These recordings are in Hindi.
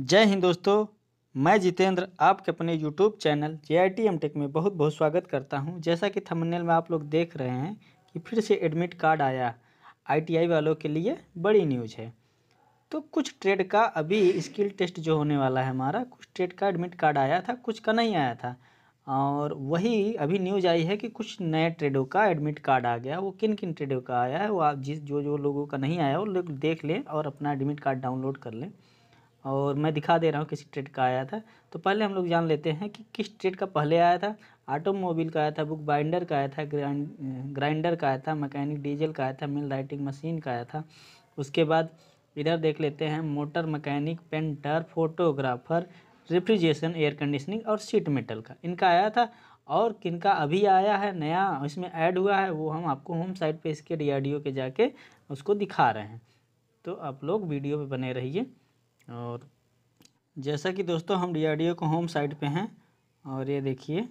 जय हिंद दोस्तों मैं जितेंद्र आपके अपने YouTube channel J I T M Tech में बहुत बहुत स्वागत करता हूं जैसा कि थंबनेल में आप लोग देख रहे हैं कि फिर से एडमिट कार्ड आया आईटीआई वालों के लिए बड़ी न्यूज़ है तो कुछ ट्रेड का अभी स्किल टेस्ट जो होने वाला है हमारा कुछ ट्रेड का एडमिट कार्ड आया था कुछ का नहीं आया था और वही अभी न्यूज आई है कि कुछ नए ट्रेडों का एडमिट कार्ड आ गया वो किन किन ट्रेडों का आया है वो आप जिस जो जो लोगों का नहीं आया वो लोग देख लें और अपना एडमिट कार्ड डाउनलोड कर लें और मैं दिखा दे रहा हूँ किस ट्रेड का आया था तो पहले हम लोग जान लेते हैं कि किस ट्रेड का पहले आया था ऑटोमोबाइल का आया था बुक बाइंडर का आया था ग्राइंडर का आया था मैकेनिक डीजल का आया था मिल राइटिंग मशीन का आया था उसके बाद इधर देख लेते हैं motor mechanic painter photographer refrigeration air conditioning और सीट मेटल का इनका आया था और किनका अभी आया है नया इसमें ऐड हुआ है वो हम आपको होम साइट पे इसके डी के जाके उसको दिखा रहे हैं तो आप लोग वीडियो पे बने रहिए और जैसा कि दोस्तों हम डी को होम साइट पे हैं और ये देखिए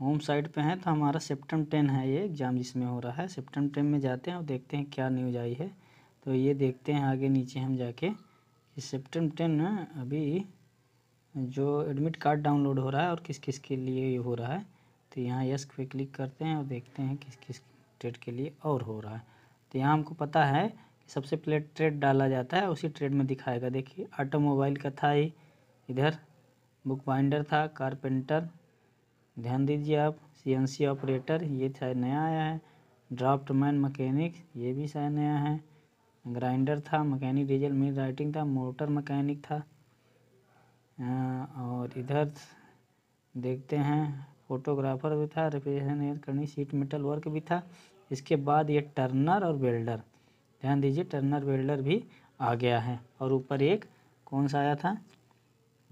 होम साइट पे हैं तो हमारा सेप्टम टेन है ये एग्ज़ाम जिसमें हो रहा है सेप्टम टेन में जाते हैं और देखते हैं क्या न्यूज आई है तो ये देखते हैं आगे नीचे हम जाके कि सेप्टम टेन अभी जो एडमिट कार्ड डाउनलोड हो रहा है और किस किस के लिए ये हो रहा है तो यहाँ यस पे क्लिक करते हैं और देखते हैं किस किस डेट के लिए और हो रहा है तो यहाँ हमको पता है सबसे पहले ट्रेड डाला जाता है उसी ट्रेड में दिखाएगा देखिए ऑटोमोबाइल का था ही इधर बुक बाइंडर था कारपेंटर ध्यान दीजिए आप सीएनसी ऑपरेटर ये था नया आया है ड्राफ्ट मैन मकैनिक ये भी शायद नया है ग्राइंडर था मकैनिक डीजल मिल राइटिंग था मोटर मकैनिक था हाँ, और इधर देखते हैं फोटोग्राफर भी था एयर करनी सीट मेटल वर्क भी था इसके बाद ये टर्नर और बिल्डर ध्यान दीजिए टर्नर वेल्डर भी आ गया है और ऊपर एक कौन सा आया था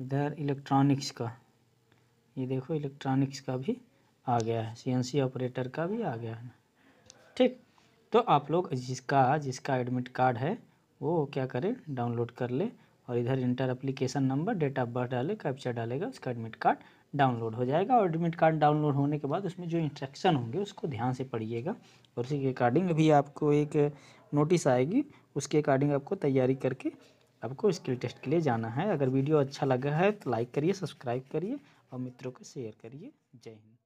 इधर इलेक्ट्रॉनिक्स का ये देखो इलेक्ट्रॉनिक्स का भी आ गया है सीएनसी ऑपरेटर का भी आ गया है ठीक तो आप लोग जिसका जिसका एडमिट कार्ड है वो क्या करें डाउनलोड कर ले और इधर enter application number date of birth डाले कैप्चर डालेगा उसका एडमिट कार्ड डाउनलोड हो जाएगा और एडमिट कार्ड डाउनलोड होने के बाद उसमें जो इंस्ट्रक्शन होंगे उसको ध्यान से पढ़िएगा और उसी के अकॉर्डिंग अभी आपको एक नोटिस आएगी उसके अकॉर्डिंग आपको तैयारी करके आपको स्किल टेस्ट के लिए जाना है अगर वीडियो अच्छा लगा है तो लाइक करिए सब्सक्राइब करिए और मित्रों को शेयर करिए जय हिंद